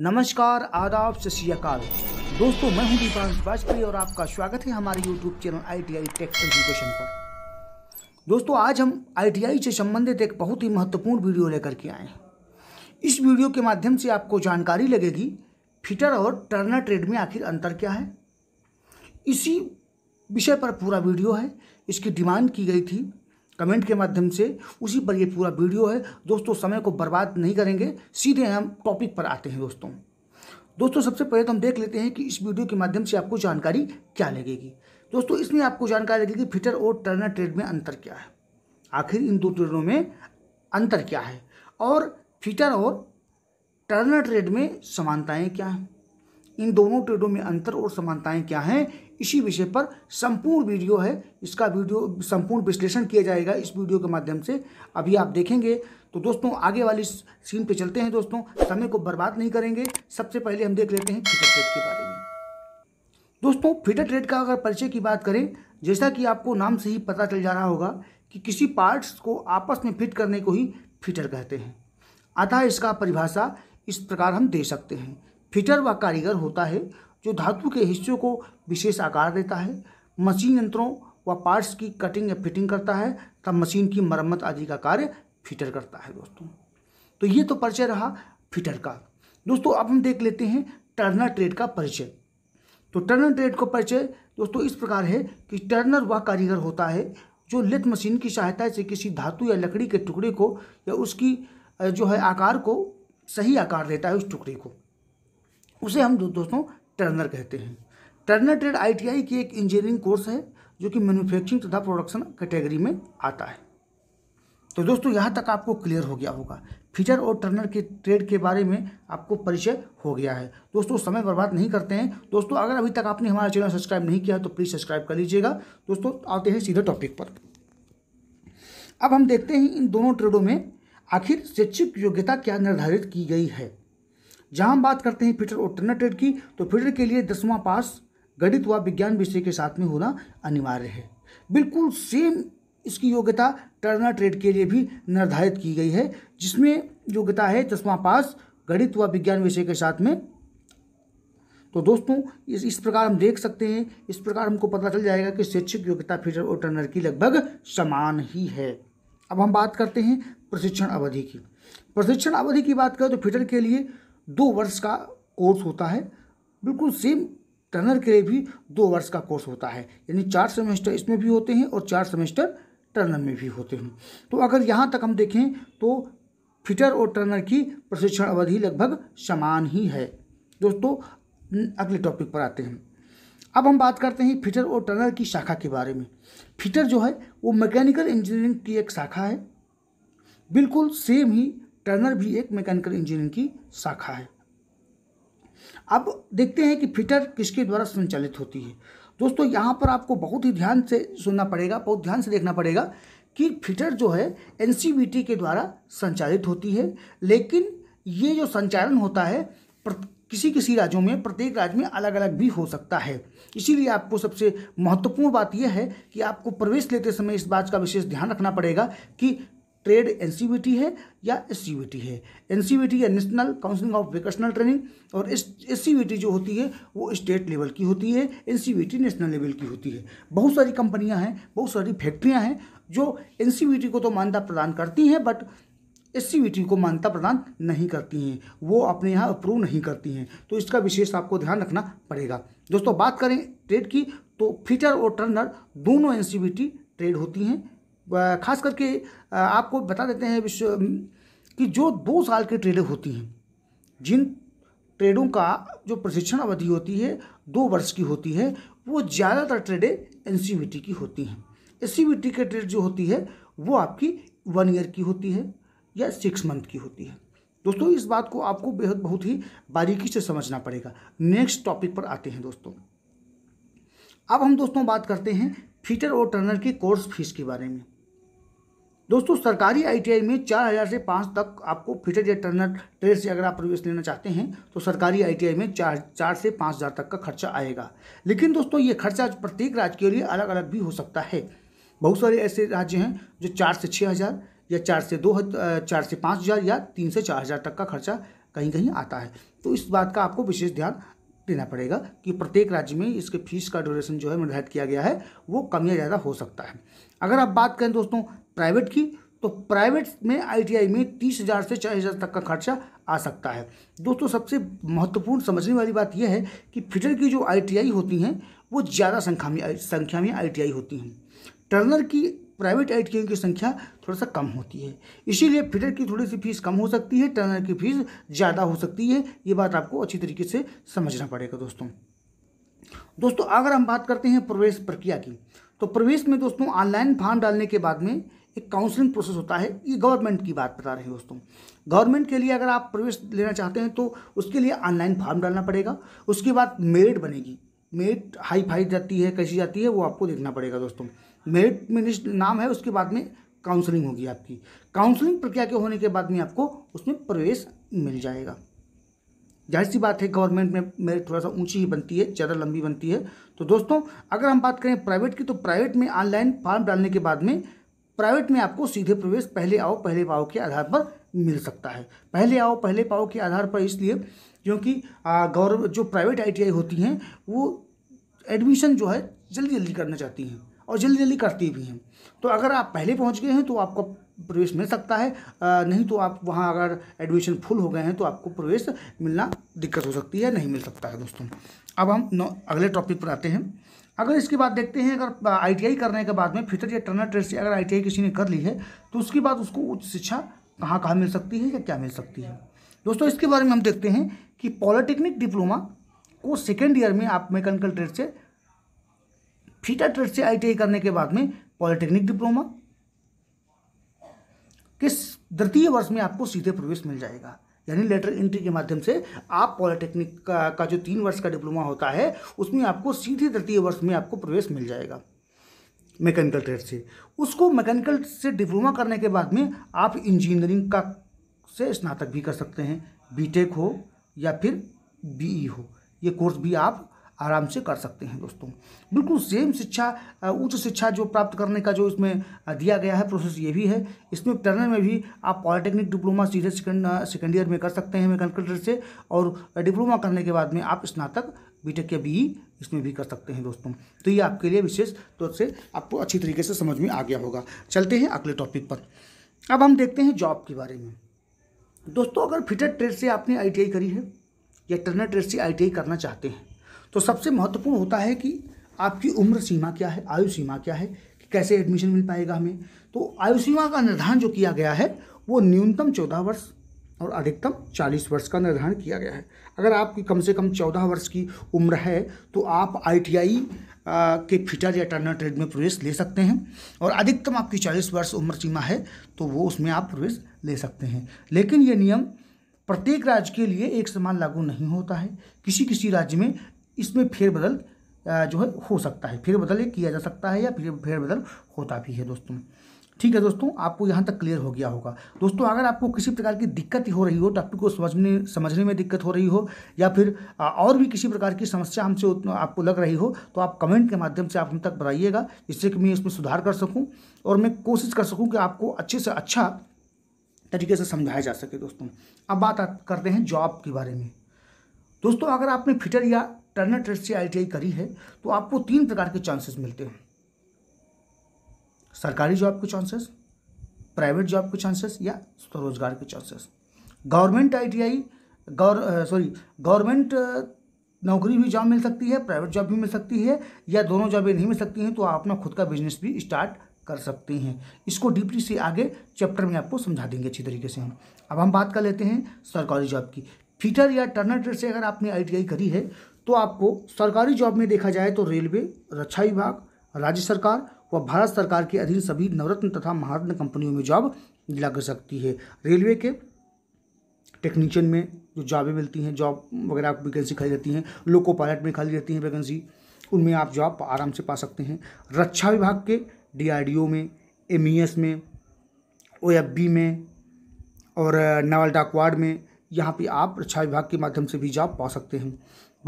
नमस्कार आदाब सत दोस्तों मैं हूं दीपांश वाजपेयी और आपका स्वागत है हमारे YouTube channel I T I tech education पर दोस्तों आज हम आई से संबंधित एक बहुत ही महत्वपूर्ण वीडियो लेकर के आए हैं इस वीडियो के माध्यम से आपको जानकारी लगेगी फिटर और टर्नर ट्रेड में आखिर अंतर क्या है इसी विषय पर पूरा वीडियो है इसकी डिमांड की गई थी कमेंट के माध्यम से उसी पर ये पूरा वीडियो है दोस्तों समय को बर्बाद नहीं करेंगे सीधे हम टॉपिक पर आते हैं दोस्तों दोस्तों सबसे पहले तो हम देख लेते हैं कि इस वीडियो के माध्यम से आपको जानकारी क्या लगेगी दोस्तों इसमें आपको जानकारी लगेगी फिटर और टर्नर ट्रेड में अंतर क्या है आखिर इन दो ट्रेडों में अंतर क्या है और फिटर और टर्नर ट्रेड में समानताएँ क्या हैं इन दोनों ट्रेडों में अंतर और समानताएँ क्या हैं इसी विषय पर संपूर्ण वीडियो है इसका वीडियो संपूर्ण विश्लेषण किया जाएगा इस वीडियो के माध्यम से अभी आप देखेंगे तो दोस्तों आगे वाली सीन पे चलते हैं दोस्तों समय को बर्बाद नहीं करेंगे सबसे पहले हम देख लेते हैं फिटर ट्रेड के बारे में दोस्तों फिटर ट्रेड का अगर परिचय की बात करें जैसा कि आपको नाम से ही पता चल जा रहा होगा कि किसी पार्ट्स को आपस में फिट करने को ही फिटर कहते हैं अतः इसका परिभाषा इस प्रकार हम दे सकते हैं फिटर व कारीगर होता है जो धातु के हिस्सों को विशेष आकार देता है मशीन यंत्रों व पार्ट्स की कटिंग या फिटिंग करता है तब मशीन की मरम्मत आदि का कार्य फिटर करता है दोस्तों तो ये तो परिचय रहा फिटर का दोस्तों अब हम देख लेते हैं टर्नर ट्रेड का परिचय तो टर्नर ट्रेड का परिचय दोस्तों इस प्रकार है कि टर्नर वह कारीगर होता है जो लेथ मशीन की सहायता से किसी धातु या लकड़ी के टुकड़े को या उसकी जो है आकार को सही आकार देता है उस टुकड़े को उसे हम दोस्तों टर्नर कहते हैं टर्नर ट्रेड आईटीआई की एक इंजीनियरिंग कोर्स है जो कि मैन्युफैक्चरिंग तथा प्रोडक्शन कैटेगरी में आता है तो दोस्तों यहाँ तक आपको क्लियर हो गया होगा फीचर और टर्नर के ट्रेड के बारे में आपको परिचय हो गया है दोस्तों समय बर्बाद नहीं करते हैं दोस्तों अगर अभी तक आपने हमारा चैनल सब्सक्राइब नहीं किया तो प्लीज़ सब्सक्राइब कर लीजिएगा दोस्तों आते हैं सीधे टॉपिक पर अब हम देखते हैं इन दोनों ट्रेडों में आखिर शैक्षिक योग्यता क्या निर्धारित की गई है जहां हम बात करते हैं फिटर और टर्नर ट्रेड की तो फिटर के लिए दसवां पास गणित व विज्ञान विषय के साथ में होना अनिवार्य है बिल्कुल सेम इसकी योग्यता टर्नर ट्रेड के लिए भी निर्धारित की गई है जिसमें योग्यता है दसवां पास गणित व विज्ञान विषय के साथ में तो दोस्तों इस इस प्रकार हम देख सकते हैं इस प्रकार हमको पता चल जाएगा कि शैक्षिक योग्यता फिटर और टर्नर की लगभग समान ही है अब हम बात करते हैं प्रशिक्षण अवधि की प्रशिक्षण अवधि की बात करें तो फिटर के लिए दो वर्ष का कोर्स होता है बिल्कुल सेम टर्नर के लिए भी दो वर्ष का कोर्स होता है यानी चार सेमेस्टर इसमें भी होते हैं और चार सेमेस्टर टर्नर में भी होते हैं तो अगर यहाँ तक हम देखें तो फिटर और टर्नर की प्रशिक्षण अवधि लगभग समान ही है दोस्तों अगले टॉपिक पर आते हैं अब हम बात करते हैं फिटर और टर्नर की शाखा के बारे में फिटर जो है वो मैकेनिकल इंजीनियरिंग की एक शाखा है बिल्कुल सेम ही टर्नर भी एक मैकेनिकल इंजीनियरिंग की शाखा है अब देखते हैं कि फिटर किसके द्वारा संचालित होती है दोस्तों यहाँ पर आपको बहुत ही ध्यान से सुनना पड़ेगा बहुत ध्यान से देखना पड़ेगा कि फिटर जो है एन के द्वारा संचालित होती है लेकिन ये जो संचालन होता है किसी किसी राज्यों में प्रत्येक राज्य में अलग अलग भी हो सकता है इसीलिए आपको सबसे महत्वपूर्ण बात यह है कि आपको प्रवेश लेते समय इस बात का विशेष ध्यान रखना पड़ेगा कि ट्रेड एन है या एस है एन या national counselling of vocational training और एस एस जो होती है वो स्टेट लेवल की होती है एन नेशनल लेवल की होती है बहुत सारी कंपनियां हैं बहुत सारी फैक्ट्रियां हैं जो एन को तो मान्यता प्रदान करती हैं बट एस को मान्यता प्रदान नहीं करती हैं वो अपने यहाँ अप्रूव नहीं करती हैं तो इसका विशेष आपको ध्यान रखना पड़ेगा दोस्तों बात करें ट्रेड की तो फिटर और टर्नर दोनों एन ट्रेड होती हैं खास करके आपको बता देते हैं विश्व कि जो दो साल के ट्रेडें होती हैं जिन ट्रेडों का जो प्रशिक्षण अवधि होती है दो वर्ष की होती है वो ज़्यादातर ट्रेडें एन की होती हैं एस के ट्रेड जो होती है वो आपकी वन ईयर की होती है या सिक्स मंथ की होती है दोस्तों इस बात को आपको बेहद बहुत ही बारीकी से समझना पड़ेगा नेक्स्ट टॉपिक पर आते हैं दोस्तों अब हम दोस्तों बात करते हैं फीटर और टर्नर की कोर्स फीस के बारे में दोस्तों सरकारी आईटीआई में चार हज़ार से पाँच तक आपको फिटर या टर्नर ट्रेड से अगर आप प्रवेश लेना चाहते हैं तो सरकारी आईटीआई में चार चार से पाँच हज़ार तक का खर्चा आएगा लेकिन दोस्तों ये खर्चा प्रत्येक राज्य के लिए अलग अलग भी हो सकता है बहुत सारे ऐसे राज्य हैं जो चार से छः हज़ार या चार से दो चार से पाँच हज़ार या तीन से चार हज़ार तक का खर्चा कहीं कहीं आता है तो इस बात का आपको विशेष ध्यान देना पड़ेगा कि प्रत्येक राज्य में इसके फीस का ड्यूरेशन जो है निर्धारित किया गया है वो कम या ज़्यादा हो सकता है अगर आप बात करें दोस्तों प्राइवेट की तो प्राइवेट में आईटीआई में तीस हज़ार से चालीस हज़ार तक का खर्चा आ सकता है दोस्तों सबसे महत्वपूर्ण समझने वाली बात यह है कि फिटर की जो आईटीआई होती हैं वो ज़्यादा संख्या में संख्या में आईटीआई होती हैं टर्नर की प्राइवेट आई की संख्या थोड़ा सा कम होती है इसीलिए फिटर की थोड़ी सी फीस कम हो सकती है टर्नर की फीस ज़्यादा हो सकती है ये बात आपको अच्छी तरीके से समझना पड़ेगा दोस्तों दोस्तों अगर हम बात करते हैं प्रवेश प्रक्रिया की तो प्रवेश में दोस्तों ऑनलाइन फॉर्म डालने के बाद में एक काउंसलिंग प्रोसेस होता है ये गवर्नमेंट की बात बता रहे हैं दोस्तों गवर्नमेंट के लिए अगर आप प्रवेश लेना चाहते हैं तो उसके लिए ऑनलाइन फॉर्म डालना पड़ेगा उसके बाद मेरिट बनेगी मेरिट हाई फाई जाती है कैसी जाती है वो आपको देखना पड़ेगा दोस्तों मेरिट में नाम है उसके बाद में काउंसलिंग होगी आपकी काउंसलिंग प्रक्रिया के होने के बाद में आपको उसमें प्रवेश मिल जाएगा जाहिर सी बात है गवर्नमेंट में मेरिट थोड़ा सा ऊंची ही बनती है ज़्यादा लंबी बनती है तो दोस्तों अगर हम बात करें प्राइवेट की तो प्राइवेट में ऑनलाइन फॉर्म डालने के बाद में प्राइवेट में आपको सीधे प्रवेश पहले आओ पहले पाओ के आधार पर मिल सकता है पहले आओ पहले पाओ के आधार पर इसलिए क्योंकि गवर्नमेंट जो प्राइवेट आईटीआई होती हैं वो एडमिशन जो है जल्दी जल्दी करना चाहती हैं और जल्दी जल्दी करती भी हैं तो अगर आप पहले पहुंच गए हैं तो आपको प्रवेश मिल सकता है नहीं तो आप वहाँ अगर एडमिशन फुल हो गए हैं तो आपको प्रवेश मिलना दिक्कत हो सकती है नहीं मिल सकता है दोस्तों अब हम अगले टॉपिक पर आते हैं अगर इसके बाद देखते हैं अगर आईटीआई करने के बाद में फ्यूचर या टर्नर ट्रेड से अगर आईटीआई किसी ने कर ली है तो उसके बाद उसको उच्च शिक्षा कहाँ कहाँ मिल सकती है या क्या मिल सकती है दोस्तों इसके बारे में हम देखते हैं कि पॉलिटेक्निक डिप्लोमा को सेकेंड ईयर में आप मैकेनिकल ट्रेड से फ्यूचर ट्रेड से आई करने के बाद में पॉलिटेक्निक डिप्लोमा किस द्वितीय वर्ष में आपको सीधे प्रवेश मिल जाएगा यानी लेटर एंट्री के माध्यम से आप पॉलिटेक्निक का, का जो तीन वर्ष का डिप्लोमा होता है उसमें आपको सीधे तृतीय वर्ष में आपको प्रवेश मिल जाएगा मैकेनिकल ट्रेड से उसको मैकेनिकल से डिप्लोमा करने के बाद में आप इंजीनियरिंग का से स्नातक भी कर सकते हैं बीटेक हो या फिर बीई हो ये कोर्स भी आप आराम से कर सकते हैं दोस्तों बिल्कुल सेम शिक्षा उच्च शिक्षा जो प्राप्त करने का जो इसमें दिया गया है प्रोसेस ये भी है इसमें टर्नर में भी आप पॉलिटेक्निक डिप्लोमा सीधे सेकेंड ईयर में कर सकते हैं मैकेनिकल से और डिप्लोमा करने के बाद में आप स्नातक बीटेक या बी e इसमें भी कर सकते हैं दोस्तों तो ये आपके लिए विशेष तौर से आपको अच्छी तरीके से समझ में आ गया होगा चलते हैं अगले टॉपिक पर अब हम देखते हैं जॉब के बारे में दोस्तों अगर फिटेड ट्रेड से आपने आईटीआई करी है या टर्नर ट्रेड से आईटीआई करना चाहते हैं तो सबसे महत्वपूर्ण होता है कि आपकी उम्र सीमा क्या है आयु सीमा क्या है कि कैसे एडमिशन मिल पाएगा हमें तो आयु सीमा का निर्धारण जो किया गया है वो न्यूनतम चौदह वर्ष और अधिकतम चालीस वर्ष का निर्धारण किया गया है अगर आपकी कम से कम चौदह वर्ष की उम्र है तो आप आई के फिटर या टर्नर ट्रेड में प्रवेश ले सकते हैं और अधिकतम आपकी चालीस वर्ष उम्र सीमा है तो वो उसमें आप प्रवेश ले सकते हैं लेकिन ये नियम प्रत्येक राज्य के लिए एक समान लागू नहीं होता है किसी किसी राज्य में इसमें फेरबदल जो है हो सकता है फेरबदल किया जा सकता है या फिर फेरबदल होता भी है दोस्तों ठीक है दोस्तों आपको यहाँ तक क्लियर हो गया होगा दोस्तों अगर आपको किसी प्रकार की दिक्कत हो रही हो टॉपिक को समझने समझने में दिक्कत हो रही हो या फिर और भी किसी प्रकार की समस्या हमसे आपको लग रही हो तो आप कमेंट के माध्यम से आप हम तक बताइएगा जिससे कि मैं इसमें सुधार कर सकूँ और मैं कोशिश कर सकूँ कि आपको अच्छे से अच्छा तरीके से समझाया जा सके दोस्तों अब बात करते हैं जॉब के बारे में दोस्तों अगर आपने फिटर या टर्नर ट्रेड से आई करी है तो आपको तीन प्रकार के चांसेस मिलते हैं सरकारी जॉब के चांसेस प्राइवेट जॉब के चांसेस या स्वरोजगार के चांसेस गवर्नमेंट आईटीआई गौर सॉरी गवर्नमेंट नौकरी भी जॉब मिल सकती है प्राइवेट जॉब भी मिल सकती है या दोनों जॉबें नहीं मिल सकती हैं तो आप अपना खुद का बिजनेस भी स्टार्ट कर सकते हैं इसको डीपली से आगे चैप्टर में आपको समझा देंगे अच्छी तरीके से हम अब हम बात कर लेते हैं सरकारी जॉब की फीटर या टर्नर ट्रेड से अगर आपने आई करी है तो आपको सरकारी जॉब में देखा जाए तो रेलवे रक्षा विभाग राज्य सरकार व भारत सरकार के अधीन सभी नवरत्न तथा महारत्न कंपनियों में जॉब लग सकती है रेलवे के टेक्नीशियन में जो जॉबें मिलती हैं जॉब वगैरह वैकेंसी खाली रहती हैं लोको पायलट में खाली रहती हैं वैकेंसी उनमें आप जॉब आराम से पा सकते हैं रक्षा विभाग के डी में एम e में ओ में और नवलडा डाकवाड में यहाँ पे आप रक्षा विभाग के माध्यम से भी जॉब पा सकते हैं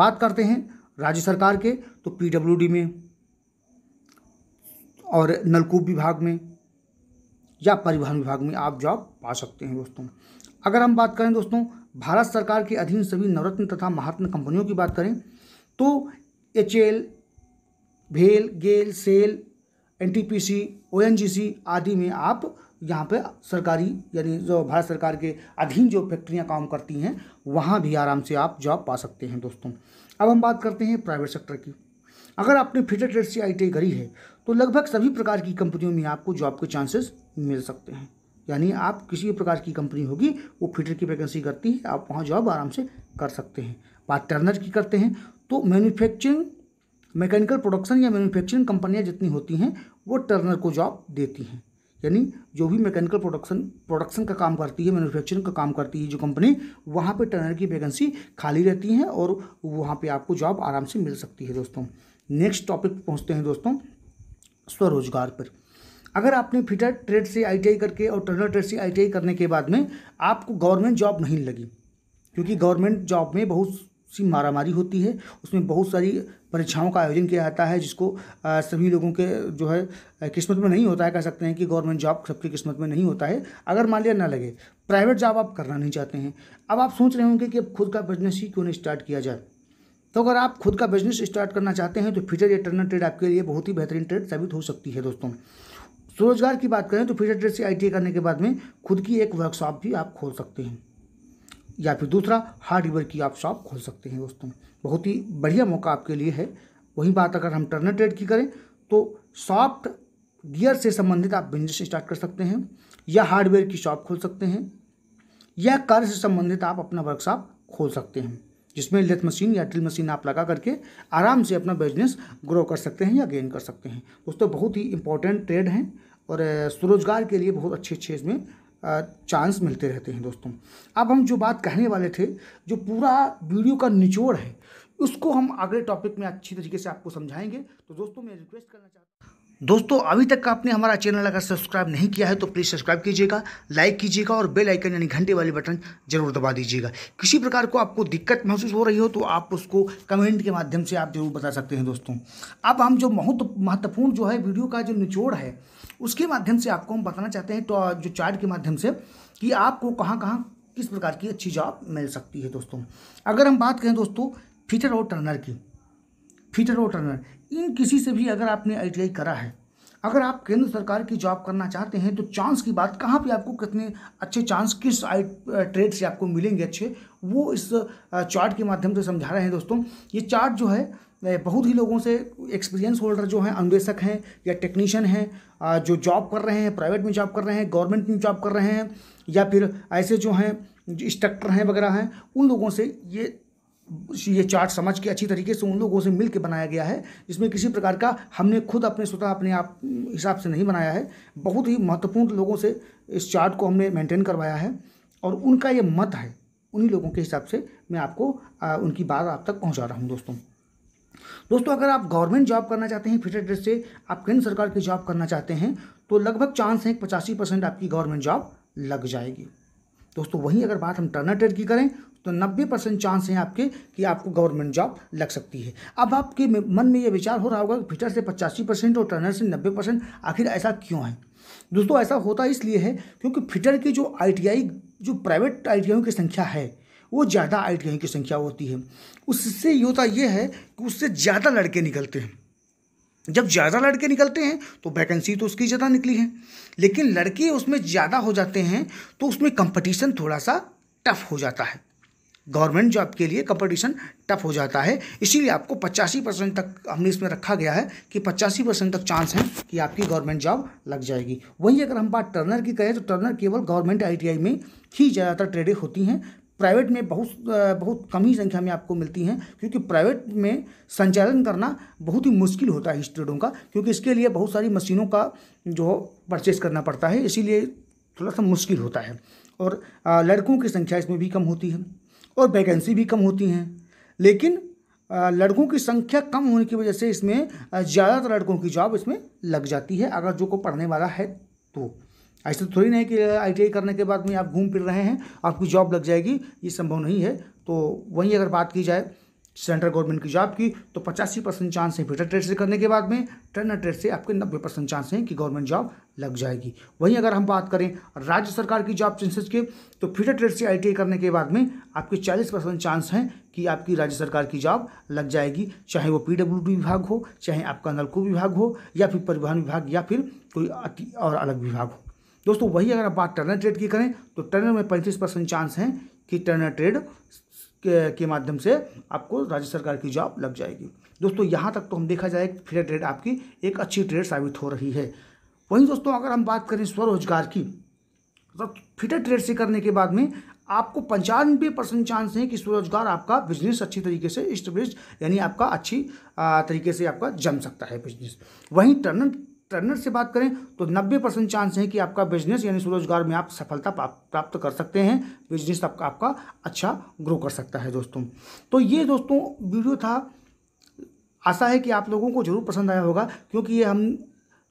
बात करते हैं राज्य सरकार के तो पीडब्ल्यूडी में और नलकूप विभाग में या परिवहन विभाग में आप जॉब पा सकते हैं दोस्तों अगर हम बात करें दोस्तों भारत सरकार के अधीन सभी नवरत्न तथा महात्म कंपनियों की बात करें तो एच एल भेल GAIL SAIL N T P C O N G C आदि में आप यहाँ पे सरकारी यानी जो भारत सरकार के अधीन जो फैक्ट्रियाँ काम करती हैं वहाँ भी आराम से आप जॉब पा सकते हैं दोस्तों अब हम बात करते हैं प्राइवेट सेक्टर की अगर आपने फिटर ट्रेड से आई करी है तो लगभग सभी प्रकार की कंपनियों में आपको जॉब के चांसेस मिल सकते हैं यानी आप किसी भी प्रकार की कंपनी होगी वो फिटर की वैकेंसी करती है आप वहाँ जॉब आराम से कर सकते हैं बात टर्नर की करते हैं तो मैन्युफैक्चरिंग मैकेनिकल प्रोडक्शन या मैन्युफैक्चरिंग कंपनियाँ जितनी होती हैं वो टर्नर को जॉब देती हैं यानी जो भी मैकेनिकल प्रोडक्शन प्रोडक्शन का काम करती है मैन्युफैक्चरिंग का काम करती है जो कंपनी वहाँ पे टर्नर की वैकेंसी खाली रहती है और वहाँ पे आपको जॉब आराम से मिल सकती है दोस्तों नेक्स्ट टॉपिक पहुँचते हैं दोस्तों स्वरोजगार पर अगर आपने फिटर ट्रेड से आई करके और टर्नर ट्रेड से आई करने के बाद में आपको गवर्नमेंट जॉब नहीं लगी क्योंकि गवर्नमेंट जॉब में बहुत सी मारामारी होती है उसमें बहुत सारी परीक्षाओं का आयोजन किया जाता है जिसको आ, सभी लोगों के जो है किस्मत में नहीं होता है कह सकते हैं कि गवर्नमेंट जॉब सबकी किस्मत में नहीं होता है अगर मान लिया ना लगे प्राइवेट जॉब आप करना नहीं चाहते हैं अब आप सोच रहे होंगे कि अब खुद का बिजनेस ही क्यों नहीं स्टार्ट किया जाए तो अगर आप खुद का बिजनेस स्टार्ट करना चाहते हैं तो फ्यूचर या टर्नर ट्रेड आपके लिए बहुत ही बेहतरीन ट्रेड साबित हो सकती है दोस्तों स्वरोजगार की बात करें तो फ्यूचर ट्रेड से आई करने के बाद में खुद की एक वर्कशॉप भी आप खोल सकते हैं या फिर दूसरा हार्डवेयर की आप शॉप खोल सकते हैं दोस्तों बहुत ही बढ़िया मौका आपके लिए है वही बात अगर हम टर्नर ट्रेड की करें तो सॉफ्ट गियर से संबंधित आप बिजनेस स्टार्ट कर सकते हैं या हार्डवेयर की शॉप खोल सकते हैं या कार से संबंधित आप अपना वर्कशॉप खोल सकते हैं जिसमें लेथ मशीन या ड्रिल मशीन आप लगा करके आराम से अपना बिजनेस ग्रो कर सकते हैं या गेन कर सकते हैं दोस्तों बहुत ही इंपॉर्टेंट ट्रेड हैं और स्वरोजगार के लिए बहुत अच्छे अच्छे इसमें चांस मिलते रहते हैं दोस्तों अब हम जो बात कहने वाले थे जो पूरा वीडियो का निचोड़ है उसको हम अगले टॉपिक में अच्छी तरीके से आपको समझाएंगे तो दोस्तों मैं रिक्वेस्ट करना चाहता हूँ दोस्तों अभी तक आपने हमारा चैनल अगर सब्सक्राइब नहीं किया है तो प्लीज़ सब्सक्राइब कीजिएगा लाइक कीजिएगा और बेल आइकन यानी घंटे वाले बटन जरूर दबा दीजिएगा किसी प्रकार को आपको दिक्कत महसूस हो रही हो तो आप उसको कमेंट के माध्यम से आप जरूर बता सकते हैं दोस्तों अब हम जो महत्वपूर्ण जो है वीडियो का जो निचोड़ है उसके माध्यम से आपको हम बताना चाहते हैं तो जो चार्ट के माध्यम से कि आपको कहाँ कहाँ किस प्रकार की अच्छी जॉब मिल सकती है दोस्तों अगर हम बात करें दोस्तों फीचर और टर्नर की फीटर और टर्नर इन किसी से भी अगर आपने आई करा है अगर आप केंद्र सरकार की जॉब करना चाहते हैं तो चांस की बात कहाँ पे आपको कितने अच्छे चांस किस आई ट्रेड से आपको मिलेंगे अच्छे वो इस चार्ट के माध्यम से समझा रहे हैं दोस्तों ये चार्ट जो है बहुत ही लोगों से एक्सपीरियंस होल्डर जो हैं अन्वेषक हैं या टेक्नीशियन हैं जो जॉब कर रहे हैं प्राइवेट में जॉब कर रहे हैं गवर्नमेंट में जॉब कर रहे हैं या फिर ऐसे जो हैं इंस्ट्रक्टर हैं वगैरह हैं उन लोगों से ये ये चार्ट समझ के अच्छी तरीके से उन लोगों से मिल के बनाया गया है इसमें किसी प्रकार का हमने खुद अपने स्वतः अपने आप हिसाब से नहीं बनाया है बहुत ही महत्वपूर्ण लोगों से इस चार्ट को हमने मेंटेन करवाया है और उनका ये मत है उन्हीं लोगों के हिसाब से मैं आपको आ, उनकी बात आप तक पहुँचा रहा हूँ दोस्तों दोस्तों अगर आप गवर्नमेंट जॉब करना चाहते हैं फिट एड्रेस से आप केंद्र सरकार की जॉब करना चाहते हैं तो लगभग चांस हैं पचासी परसेंट आपकी गवर्नमेंट जॉब लग जाएगी दोस्तों वहीं अगर बात हम टर्नर ट्रेड की करें तो 90 परसेंट चांस हैं आपके कि आपको गवर्नमेंट जॉब लग सकती है अब आपके मन में ये विचार हो रहा होगा कि फिटर से पचासी परसेंट और टर्नर से नब्बे परसेंट आखिर ऐसा क्यों है दोस्तों ऐसा होता इसलिए है क्योंकि फिटर की जो आई जो प्राइवेट आई की संख्या है वो ज़्यादा आई की संख्या होती है उससे होता ये है कि उससे ज़्यादा लड़के निकलते हैं जब ज़्यादा लड़के निकलते हैं तो वैकेंसी तो उसकी ज़्यादा निकली है लेकिन लड़के उसमें ज़्यादा हो जाते हैं तो उसमें कंपटीशन थोड़ा सा टफ हो जाता है गवर्नमेंट जॉब के लिए कंपटीशन टफ हो जाता है इसीलिए आपको पचासी परसेंट तक हमने इसमें रखा गया है कि पचासी परसेंट तक चांस है कि आपकी गवर्नमेंट जॉब लग जाएगी वहीं अगर हम बात टर्नर की करें तो टर्नर केवल गवर्नमेंट आई में ही ज़्यादातर ट्रेडें होती हैं प्राइवेट में बहुत बहुत कम ही संख्या में आपको मिलती हैं क्योंकि प्राइवेट में संचालन करना बहुत ही मुश्किल होता है ट्रेडों का क्योंकि इसके लिए बहुत सारी मशीनों का जो परचेस करना पड़ता है इसीलिए थोड़ा सा मुश्किल होता है और लड़कों की संख्या इसमें भी कम होती है और वैकेंसी भी कम होती हैं लेकिन लड़कों की संख्या कम होने की वजह से इसमें ज़्यादातर लड़कों की जॉब इसमें लग जाती है अगर जो को पढ़ने वाला है तो ऐसे तो थोड़ी नहीं कि आईटीआई करने के बाद में आप घूम फिर रहे हैं आपकी जॉब लग जाएगी ये संभव नहीं है तो वहीं अगर बात की जाए सेंट्रल गवर्नमेंट की जॉब की तो पचासी परसेंट चांस है फिटर ट्रेड से करने के बाद में टर्नर ट्रेड से आपके नब्बे परसेंट चांस हैं कि गवर्नमेंट जॉब लग जाएगी वहीं अगर हम बात करें राज्य सरकार की जॉब चांसेस के तो फिटर ट्रेड से आई करने के बाद में आपके चालीस परसेंट चांस हैं कि आपकी राज्य सरकार की जॉब लग जाएगी चाहे वो पी विभाग हो चाहे आपका नलको विभाग हो या फिर परिवहन विभाग या फिर कोई अति और अलग विभाग हो दोस्तों वही अगर आप बात टर्नर ट्रेड की करें तो टर्नर में पैंतीस परसेंट चांस हैं कि टर्नर ट्रेड के, के माध्यम से आपको राज्य सरकार की जॉब लग जाएगी दोस्तों यहाँ तक तो हम देखा जाए फ्लैट ट्रेड आपकी एक अच्छी ट्रेड साबित हो रही है वहीं दोस्तों अगर हम बात करें स्वरोजगार की तो फिटर ट्रेड से करने के बाद में आपको पंचानवे परसेंट चांस है कि स्वरोजगार आपका बिजनेस अच्छी तरीके से इस्टब्लिश यानी आपका अच्छी तरीके से आपका जम सकता है बिजनेस वहीं टर्न ट्रेनर से बात करें तो 90 परसेंट चांस है कि आपका बिजनेस यानी स्वरोजगार में आप सफलता प्राप्त कर सकते हैं बिजनेस आपका आपका अच्छा ग्रो कर सकता है दोस्तों तो ये दोस्तों वीडियो था आशा है कि आप लोगों को ज़रूर पसंद आया होगा क्योंकि ये हम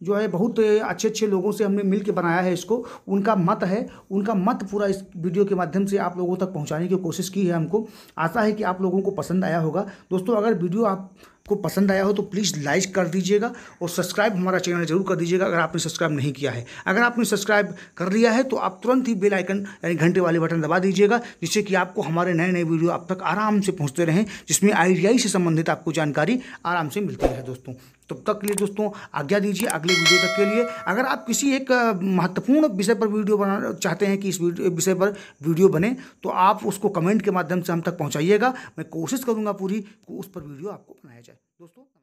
जो है बहुत अच्छे अच्छे लोगों से हमने मिल के बनाया है इसको उनका मत है उनका मत पूरा इस वीडियो के माध्यम से आप लोगों तक पहुँचाने की कोशिश की है हमको आशा है कि आप लोगों को पसंद आया होगा दोस्तों अगर वीडियो आप आपको पसंद आया हो तो प्लीज़ लाइक कर दीजिएगा और सब्सक्राइब हमारा चैनल जरूर कर दीजिएगा अगर आपने सब्सक्राइब नहीं किया है अगर आपने सब्सक्राइब कर लिया है तो आप तुरंत ही बेल आइकन यानी घंटे वाले बटन दबा दीजिएगा जिससे कि आपको हमारे नए नए वीडियो आप तक आराम से पहुँचते रहें जिसमें आई से संबंधित आपको जानकारी आराम से मिलती रहे दोस्तों तब तो तक के लिए दोस्तों आज्ञा दीजिए अगले वीडियो तक के लिए अगर आप किसी एक महत्वपूर्ण विषय पर वीडियो बनाना चाहते हैं कि इस विषय पर वीडियो बने तो आप उसको कमेंट के माध्यम से हम तक पहुँचाइएगा मैं कोशिश करूँगा पूरी उस पर वीडियो आपको बनाया जाए दोस्तों